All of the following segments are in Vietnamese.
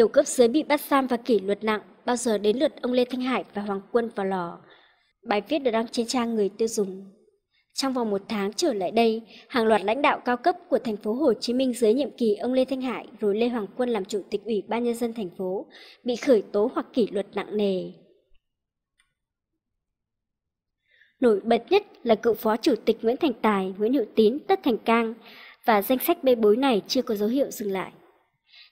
Nhiều cấp dưới bị bắt giam và kỷ luật nặng, bao giờ đến lượt ông Lê Thanh Hải và Hoàng Quân vào lò. Bài viết được đăng trên trang người tiêu dùng. Trong vòng một tháng trở lại đây, hàng loạt lãnh đạo cao cấp của thành phố Hồ Chí Minh dưới nhiệm kỳ ông Lê Thanh Hải rồi Lê Hoàng Quân làm chủ tịch Ủy ban Nhân dân thành phố bị khởi tố hoặc kỷ luật nặng nề. Nổi bật nhất là cựu phó chủ tịch Nguyễn Thành Tài, Nguyễn Hữu Tín, Tất Thành Cang và danh sách bê bối này chưa có dấu hiệu dừng lại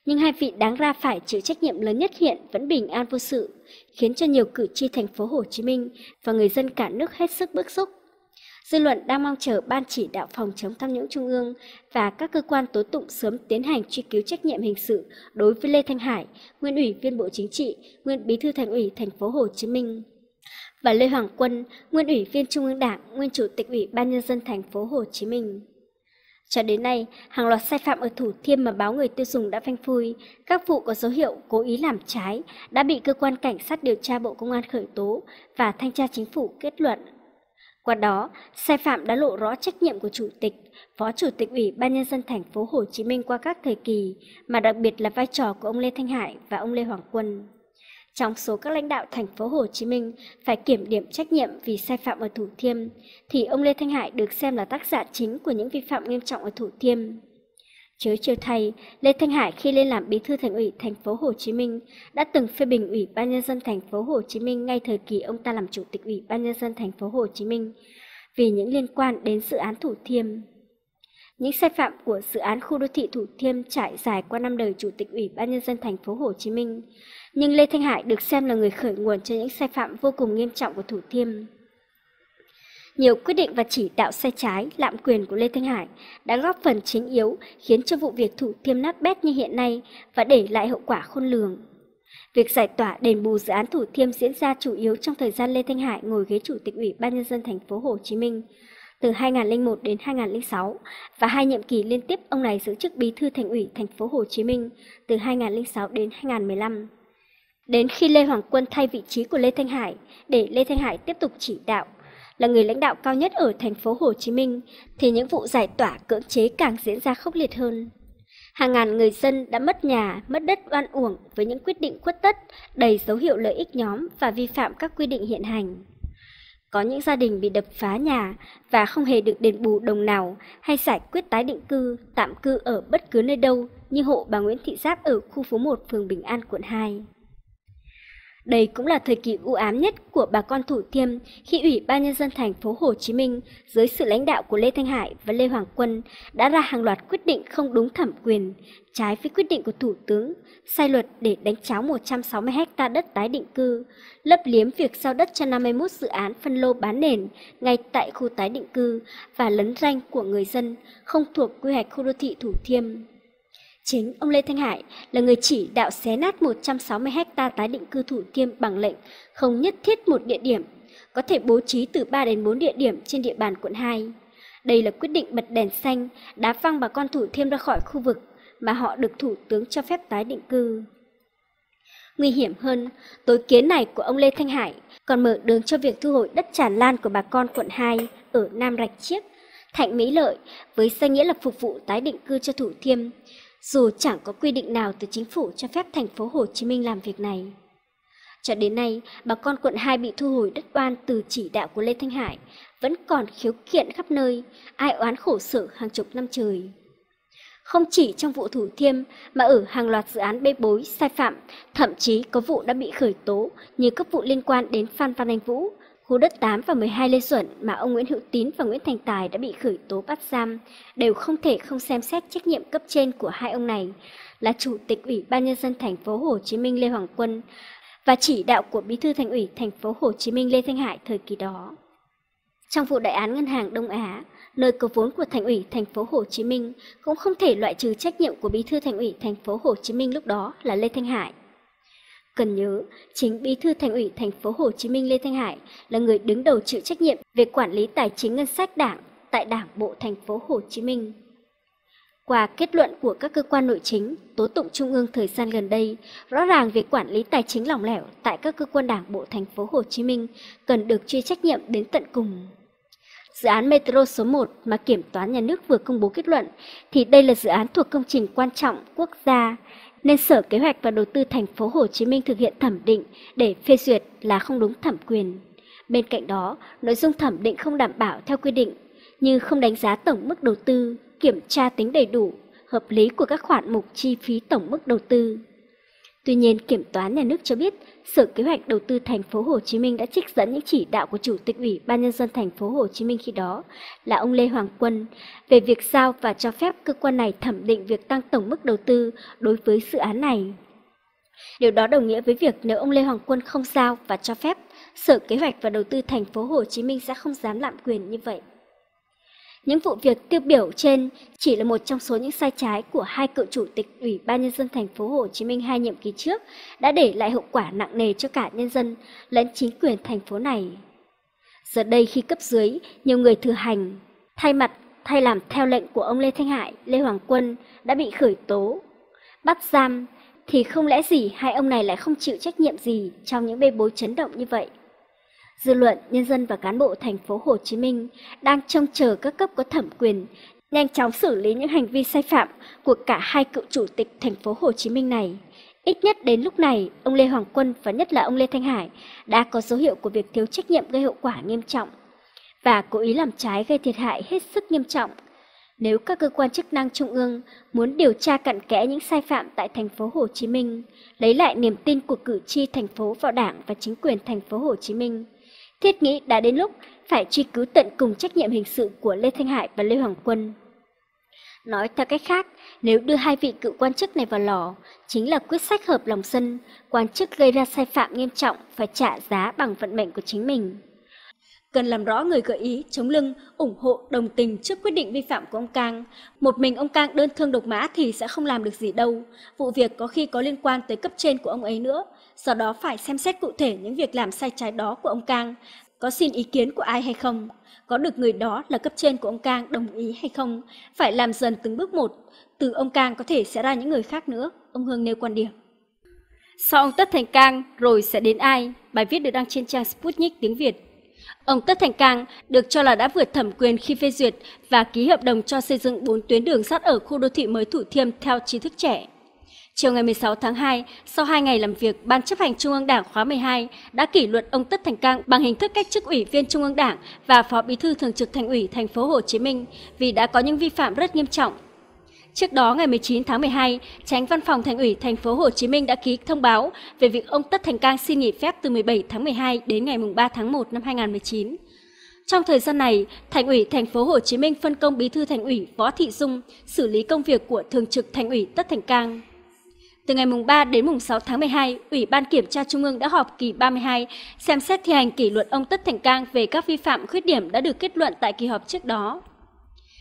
nhưng hai vị đáng ra phải chịu trách nhiệm lớn nhất hiện vẫn bình an vô sự, khiến cho nhiều cử tri thành phố Hồ Chí Minh và người dân cả nước hết sức bức xúc. Dư luận đang mong chờ Ban chỉ đạo phòng chống tham nhũng Trung ương và các cơ quan tố tụng sớm tiến hành truy cứu trách nhiệm hình sự đối với Lê Thanh Hải, nguyên ủy viên Bộ Chính trị, nguyên bí thư thành ủy thành phố Hồ Chí Minh và Lê Hoàng Quân, nguyên ủy viên Trung ương Đảng, nguyên chủ tịch Ủy ban nhân dân thành phố Hồ Chí Minh. Cho đến nay, hàng loạt sai phạm ở Thủ Thiêm mà báo người tiêu dùng đã phanh phui, các vụ có dấu hiệu cố ý làm trái đã bị cơ quan cảnh sát điều tra Bộ Công an khởi tố và thanh tra chính phủ kết luận. Qua đó, sai phạm đã lộ rõ trách nhiệm của chủ tịch, phó chủ tịch Ủy ban nhân dân thành phố Hồ Chí Minh qua các thời kỳ, mà đặc biệt là vai trò của ông Lê Thanh Hải và ông Lê Hoàng Quân trong số các lãnh đạo thành phố Hồ Chí Minh phải kiểm điểm trách nhiệm vì sai phạm ở Thủ Thiêm, thì ông Lê Thanh Hải được xem là tác giả chính của những vi phạm nghiêm trọng ở Thủ Thiêm. Chớ chiều thay, Lê Thanh Hải khi lên làm bí thư thành ủy thành phố Hồ Chí Minh đã từng phê bình Ủy ban nhân dân thành phố Hồ Chí Minh ngay thời kỳ ông ta làm chủ tịch Ủy ban nhân dân thành phố Hồ Chí Minh vì những liên quan đến dự án Thủ Thiêm. Những sai phạm của dự án khu đô thị Thủ Thiêm trải dài qua năm đời chủ tịch Ủy ban nhân dân thành phố Hồ Chí Minh nhưng Lê Thanh Hải được xem là người khởi nguồn cho những sai phạm vô cùng nghiêm trọng của Thủ Thiêm. Nhiều quyết định và chỉ đạo sai trái, lạm quyền của Lê Thanh Hải đã góp phần chính yếu khiến cho vụ việc Thủ Thiêm nát bét như hiện nay và để lại hậu quả khôn lường. Việc giải tỏa đền bù dự án Thủ Thiêm diễn ra chủ yếu trong thời gian Lê Thanh Hải ngồi ghế chủ tịch Ủy ban nhân dân thành phố Hồ Chí Minh từ 2001 đến 2006 và hai nhiệm kỳ liên tiếp ông này giữ chức bí thư thành ủy thành phố Hồ Chí Minh từ 2006 đến 2015. Đến khi Lê Hoàng Quân thay vị trí của Lê Thanh Hải để Lê Thanh Hải tiếp tục chỉ đạo, là người lãnh đạo cao nhất ở thành phố Hồ Chí Minh thì những vụ giải tỏa cưỡng chế càng diễn ra khốc liệt hơn. Hàng ngàn người dân đã mất nhà, mất đất oan uổng với những quyết định khuất tất, đầy dấu hiệu lợi ích nhóm và vi phạm các quy định hiện hành. Có những gia đình bị đập phá nhà và không hề được đền bù đồng nào hay giải quyết tái định cư, tạm cư ở bất cứ nơi đâu như hộ bà Nguyễn Thị Giáp ở khu phố 1 phường Bình An quận 2. Đây cũng là thời kỳ u ám nhất của bà con Thủ Thiêm khi Ủy ban nhân dân thành phố Hồ Chí Minh dưới sự lãnh đạo của Lê Thanh Hải và Lê Hoàng Quân đã ra hàng loạt quyết định không đúng thẩm quyền, trái với quyết định của Thủ tướng, sai luật để đánh cháo 160 ha đất tái định cư, lấp liếm việc giao đất cho 51 dự án phân lô bán nền ngay tại khu tái định cư và lấn ranh của người dân không thuộc quy hoạch khu đô thị Thủ Thiêm. Chính ông Lê Thanh Hải là người chỉ đạo xé nát 160 ha tái định cư Thủ Thiêm bằng lệnh không nhất thiết một địa điểm, có thể bố trí từ 3 đến 4 địa điểm trên địa bàn quận 2. Đây là quyết định bật đèn xanh, đá văng bà con Thủ Thiêm ra khỏi khu vực mà họ được Thủ tướng cho phép tái định cư. Nguy hiểm hơn, tối kiến này của ông Lê Thanh Hải còn mở đường cho việc thu hồi đất tràn lan của bà con quận 2 ở Nam Rạch Chiếc, Thạnh Mỹ Lợi với danh nghĩa là phục vụ tái định cư cho Thủ Thiêm dù chẳng có quy định nào từ chính phủ cho phép thành phố Hồ Chí Minh làm việc này. Cho đến nay, bà con quận 2 bị thu hồi đất oan từ chỉ đạo của Lê Thanh Hải vẫn còn khiếu kiện khắp nơi, ai oán khổ sở hàng chục năm trời. Không chỉ trong vụ Thủ Thiêm mà ở hàng loạt dự án bê bối, sai phạm, thậm chí có vụ đã bị khởi tố như các vụ liên quan đến Phan Văn Anh Vũ, Hồ Đất 8 và 12 Lê Duẩn mà ông Nguyễn Hữu Tín và Nguyễn Thành Tài đã bị khởi tố bắt giam đều không thể không xem xét trách nhiệm cấp trên của hai ông này là Chủ tịch Ủy ban Nhân dân thành phố Hồ Chí Minh Lê Hoàng Quân và chỉ đạo của Bí thư Thành ủy thành phố Hồ Chí Minh Lê Thanh Hải thời kỳ đó. Trong vụ đại án ngân hàng Đông Á, nơi có vốn của Thành ủy thành phố Hồ Chí Minh cũng không thể loại trừ trách nhiệm của Bí thư Thành ủy thành phố Hồ Chí Minh lúc đó là Lê Thanh Hải. Cần nhớ, chính Bí thư Thành ủy Thành phố Hồ Chí Minh Lê Thanh Hải là người đứng đầu chịu trách nhiệm về quản lý tài chính ngân sách Đảng tại Đảng bộ Thành phố Hồ Chí Minh. Qua kết luận của các cơ quan nội chính, tố tụng trung ương thời gian gần đây, rõ ràng việc quản lý tài chính lỏng lẻo tại các cơ quan Đảng bộ Thành phố Hồ Chí Minh cần được truy trách nhiệm đến tận cùng. Dự án Metro số 1 mà Kiểm toán Nhà nước vừa công bố kết luận thì đây là dự án thuộc công trình quan trọng quốc gia, nên Sở Kế hoạch và Đầu tư thành phố Hồ Chí Minh thực hiện thẩm định để phê duyệt là không đúng thẩm quyền. Bên cạnh đó, nội dung thẩm định không đảm bảo theo quy định như không đánh giá tổng mức đầu tư, kiểm tra tính đầy đủ, hợp lý của các khoản mục chi phí tổng mức đầu tư, Tuy nhiên, kiểm toán nhà nước cho biết, Sở Kế hoạch Đầu tư thành phố Hồ Chí Minh đã trích dẫn những chỉ đạo của Chủ tịch Ủy ban nhân dân thành phố Hồ Chí Minh khi đó là ông Lê Hoàng Quân về việc giao và cho phép cơ quan này thẩm định việc tăng tổng mức đầu tư đối với dự án này. Điều đó đồng nghĩa với việc nếu ông Lê Hoàng Quân không giao và cho phép, Sở Kế hoạch và Đầu tư thành phố Hồ Chí Minh sẽ không dám lạm quyền như vậy. Những vụ việc tiêu biểu trên chỉ là một trong số những sai trái của hai cựu chủ tịch Ủy ban nhân dân thành phố Hồ Chí Minh hai nhiệm kỳ trước đã để lại hậu quả nặng nề cho cả nhân dân lẫn chính quyền thành phố này. Giờ đây khi cấp dưới, nhiều người thừa hành, thay mặt thay làm theo lệnh của ông Lê Thanh Hải, Lê Hoàng Quân đã bị khởi tố, bắt giam thì không lẽ gì hai ông này lại không chịu trách nhiệm gì trong những bê bối chấn động như vậy? Dư luận, nhân dân và cán bộ thành phố Hồ Chí Minh đang trông chờ các cấp có thẩm quyền nhanh chóng xử lý những hành vi sai phạm của cả hai cựu chủ tịch thành phố Hồ Chí Minh này. Ít nhất đến lúc này, ông Lê Hoàng Quân và nhất là ông Lê Thanh Hải đã có dấu hiệu của việc thiếu trách nhiệm gây hậu quả nghiêm trọng và cố ý làm trái gây thiệt hại hết sức nghiêm trọng. Nếu các cơ quan chức năng trung ương muốn điều tra cặn kẽ những sai phạm tại thành phố Hồ Chí Minh, lấy lại niềm tin của cử tri thành phố vào Đảng và chính quyền thành phố Hồ Chí Minh, Thiết nghĩ đã đến lúc phải truy cứu tận cùng trách nhiệm hình sự của Lê Thanh Hải và Lê Hoàng Quân. Nói theo cách khác, nếu đưa hai vị cựu quan chức này vào lò, chính là quyết sách hợp lòng dân, quan chức gây ra sai phạm nghiêm trọng phải trả giá bằng vận mệnh của chính mình. Cần làm rõ người gợi ý, chống lưng, ủng hộ, đồng tình trước quyết định vi phạm của ông Cang. Một mình ông Cang đơn thương độc mã thì sẽ không làm được gì đâu. Vụ việc có khi có liên quan tới cấp trên của ông ấy nữa, do đó phải xem xét cụ thể những việc làm sai trái đó của ông Cang, có xin ý kiến của ai hay không, có được người đó là cấp trên của ông Cang đồng ý hay không, phải làm dần từng bước một, từ ông Cang có thể sẽ ra những người khác nữa, ông Hương nêu quan điểm. Sau ông Tất Thành Cang, rồi sẽ đến ai? Bài viết được đăng trên trang Sputnik tiếng Việt. Ông Tất Thành Cang được cho là đã vượt thẩm quyền khi phê duyệt và ký hợp đồng cho xây dựng 4 tuyến đường sắt ở khu đô thị mới Thủ Thiêm theo trí thức trẻ. Chiều ngày 16 tháng 2, sau 2 ngày làm việc, Ban chấp hành Trung ương Đảng khóa 12 đã kỷ luật ông Tất Thành Cang bằng hình thức cách chức Ủy viên Trung ương Đảng và Phó Bí thư Thường trực Thành ủy Thành phố Hồ Chí Minh vì đã có những vi phạm rất nghiêm trọng. Trước đó ngày 19 tháng 12, Tránh Văn phòng Thành ủy Thành phố Hồ Chí Minh đã ký thông báo về việc ông Tất Thành Cang xin nghỉ phép từ 17 tháng 12 đến ngày 3 tháng 1 năm 2019. Trong thời gian này, Thành ủy Thành phố Hồ Chí Minh phân công Bí thư Thành ủy Võ Thị Dung xử lý công việc của Thường trực Thành ủy Tất Thành Cang. Từ ngày mùng 3 đến mùng 6 tháng 12, Ủy ban Kiểm tra Trung ương đã họp kỳ 32 xem xét thi hành kỷ luật ông Tất Thành Cang về các vi phạm khuyết điểm đã được kết luận tại kỳ họp trước đó.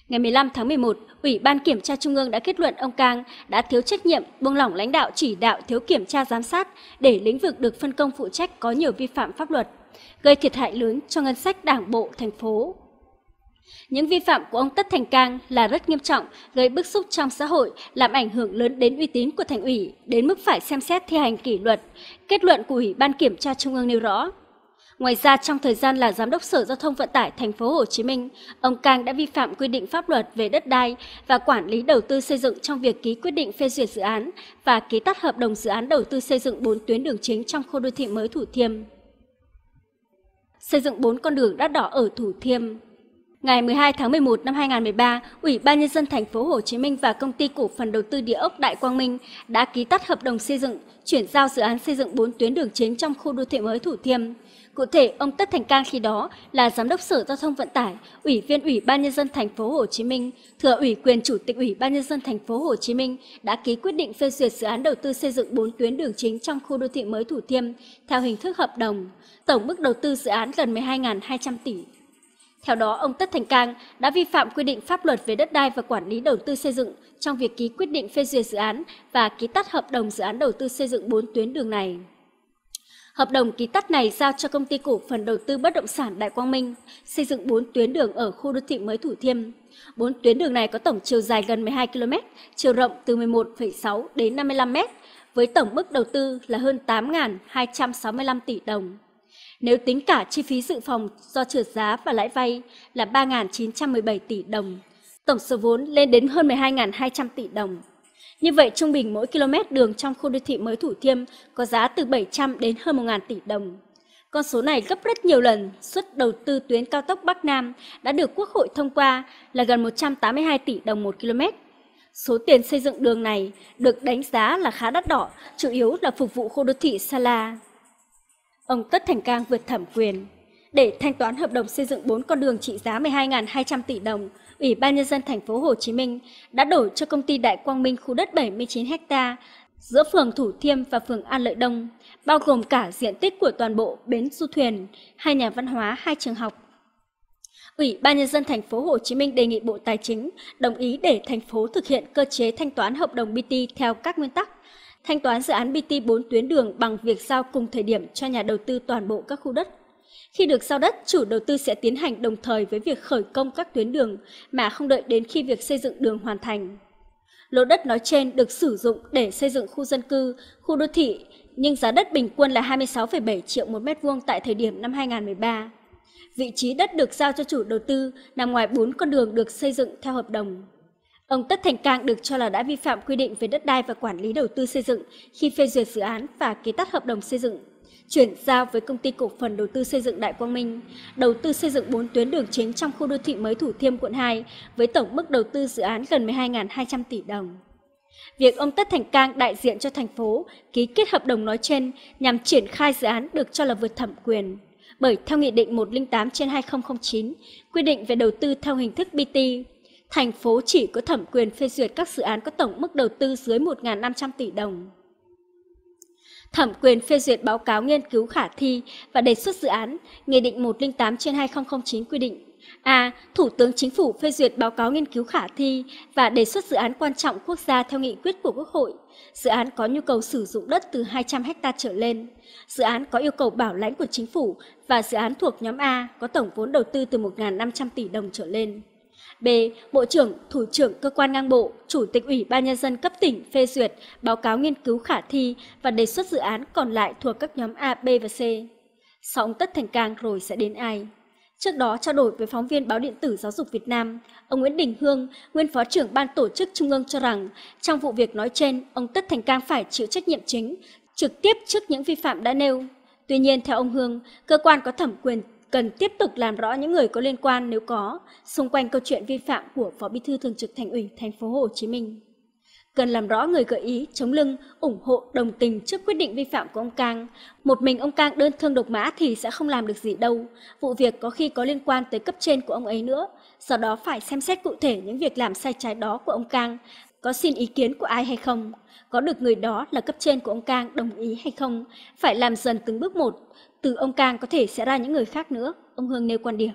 Ngày 15 tháng 11, Ủy ban Kiểm tra Trung ương đã kết luận ông Cang đã thiếu trách nhiệm, buông lỏng lãnh đạo chỉ đạo thiếu kiểm tra giám sát để lĩnh vực được phân công phụ trách có nhiều vi phạm pháp luật, gây thiệt hại lớn cho ngân sách Đảng bộ thành phố. Những vi phạm của ông Tất Thành Cang là rất nghiêm trọng, gây bức xúc trong xã hội, làm ảnh hưởng lớn đến uy tín của thành ủy, đến mức phải xem xét thi hành kỷ luật. Kết luận của Ủy ban Kiểm tra Trung ương nêu rõ. Ngoài ra, trong thời gian là giám đốc Sở Giao thông Vận tải Thành phố Hồ Chí Minh, ông Cang đã vi phạm quy định pháp luật về đất đai và quản lý đầu tư xây dựng trong việc ký quyết định phê duyệt dự án và ký tắt hợp đồng dự án đầu tư xây dựng 4 tuyến đường chính trong khu đô thị mới Thủ Thiêm. Xây dựng 4 con đường đắt đỏ ở Thủ Thiêm, Ngày 12 tháng 11 năm 2013, Ủy ban nhân dân thành phố Hồ Chí Minh và công ty cổ phần đầu tư địa ốc Đại Quang Minh đã ký tắt hợp đồng xây dựng, chuyển giao dự án xây dựng 4 tuyến đường chính trong khu đô thị mới Thủ Thiêm. Cụ thể, ông Tất Thành Cang khi đó là giám đốc Sở Giao thông Vận tải, Ủy viên Ủy ban nhân dân thành phố Hồ Chí Minh, thừa ủy quyền Chủ tịch Ủy ban nhân dân thành phố Hồ Chí Minh đã ký quyết định phê duyệt dự án đầu tư xây dựng 4 tuyến đường chính trong khu đô thị mới Thủ Thiêm theo hình thức hợp đồng. Tổng mức đầu tư dự án gần 12.200 tỷ. Theo đó, ông Tất Thành Cang đã vi phạm quy định pháp luật về đất đai và quản lý đầu tư xây dựng trong việc ký quyết định phê duyệt dự án và ký tắt hợp đồng dự án đầu tư xây dựng 4 tuyến đường này. Hợp đồng ký tắt này giao cho công ty cổ phần đầu tư bất động sản Đại Quang Minh xây dựng 4 tuyến đường ở khu đô thị mới Thủ Thiêm. 4 tuyến đường này có tổng chiều dài gần 12 km, chiều rộng từ 11,6 đến 55 m, với tổng mức đầu tư là hơn 8.265 tỷ đồng. Nếu tính cả chi phí dự phòng do trượt giá và lãi vay là 3.917 tỷ đồng, tổng số vốn lên đến hơn 12.200 tỷ đồng. Như vậy, trung bình mỗi km đường trong khu đô thị mới Thủ Thiêm có giá từ 700 đến hơn 1.000 tỷ đồng. Con số này gấp rất nhiều lần suất đầu tư tuyến cao tốc Bắc Nam đã được Quốc hội thông qua là gần 182 tỷ đồng một km. Số tiền xây dựng đường này được đánh giá là khá đắt đỏ, chủ yếu là phục vụ khu đô thị Sala. Ông Tất Thành Cang vượt thẩm quyền. Để thanh toán hợp đồng xây dựng 4 con đường trị giá 12.200 tỷ đồng, Ủy ban nhân dân thành phố Hồ Chí Minh đã đổi cho công ty Đại Quang Minh khu đất 79 ha giữa phường Thủ Thiêm và phường An Lợi Đông, bao gồm cả diện tích của toàn bộ bến du thuyền, hai nhà văn hóa, hai trường học. Ủy ban nhân dân thành phố Hồ Chí Minh đề nghị Bộ Tài chính đồng ý để thành phố thực hiện cơ chế thanh toán hợp đồng BT theo các nguyên tắc thanh toán dự án BT 4 tuyến đường bằng việc giao cùng thời điểm cho nhà đầu tư toàn bộ các khu đất. Khi được giao đất, chủ đầu tư sẽ tiến hành đồng thời với việc khởi công các tuyến đường mà không đợi đến khi việc xây dựng đường hoàn thành. Lô đất nói trên được sử dụng để xây dựng khu dân cư, khu đô thị, nhưng giá đất bình quân là 26,7 triệu một mét vuông tại thời điểm năm 2013. Vị trí đất được giao cho chủ đầu tư nằm ngoài 4 con đường được xây dựng theo hợp đồng. Ông Tất Thành Cang được cho là đã vi phạm quy định về đất đai và quản lý đầu tư xây dựng khi phê duyệt dự án và ký tắt hợp đồng xây dựng, chuyển giao với công ty cổ phần đầu tư xây dựng Đại Quang Minh, đầu tư xây dựng 4 tuyến đường chính trong khu đô thị mới Thủ Thiêm quận 2 với tổng mức đầu tư dự án gần 12.200 tỷ đồng. Việc ông Tất Thành Cang đại diện cho thành phố ký kết hợp đồng nói trên nhằm triển khai dự án được cho là vượt thẩm quyền. Bởi theo Nghị định 108 trên 2009, quy định về đầu tư theo hình thức BT, thành phố chỉ có thẩm quyền phê duyệt các dự án có tổng mức đầu tư dưới 1.500 tỷ đồng. Thẩm quyền phê duyệt báo cáo nghiên cứu khả thi và đề xuất dự án, Nghị định 108 trên 2009 quy định. A. Thủ tướng Chính phủ phê duyệt báo cáo nghiên cứu khả thi và đề xuất dự án quan trọng quốc gia theo nghị quyết của Quốc hội. Dự án có nhu cầu sử dụng đất từ 200 ha trở lên. Dự án có yêu cầu bảo lãnh của Chính phủ và dự án thuộc nhóm A có tổng vốn đầu tư từ 1.500 tỷ đồng trở lên. B. Bộ trưởng, Thủ trưởng cơ quan ngang bộ, Chủ tịch Ủy ban Nhân dân cấp tỉnh phê duyệt báo cáo nghiên cứu khả thi và đề xuất dự án còn lại thuộc các nhóm A, B và C. Sau ông tất thành Cang rồi sẽ đến ai? Trước đó trao đổi với phóng viên báo điện tử Giáo dục Việt Nam, ông Nguyễn Đình Hương, nguyên phó trưởng ban tổ chức Trung ương cho rằng trong vụ việc nói trên, ông Tất Thành Cang phải chịu trách nhiệm chính, trực tiếp trước những vi phạm đã nêu. Tuy nhiên, theo ông Hương, cơ quan có thẩm quyền cần tiếp tục làm rõ những người có liên quan nếu có xung quanh câu chuyện vi phạm của Phó Bí thư Thường trực Thành ủy Thành phố Hồ Chí Minh. Cần làm rõ người gợi ý, chống lưng, ủng hộ, đồng tình trước quyết định vi phạm của ông Cang. Một mình ông Cang đơn thương độc mã thì sẽ không làm được gì đâu. Vụ việc có khi có liên quan tới cấp trên của ông ấy nữa. Sau đó phải xem xét cụ thể những việc làm sai trái đó của ông Cang có xin ý kiến của ai hay không, có được người đó là cấp trên của ông Cang đồng ý hay không, phải làm dần từng bước một, từ ông Cang có thể sẽ ra những người khác nữa, ông Hương nêu quan điểm.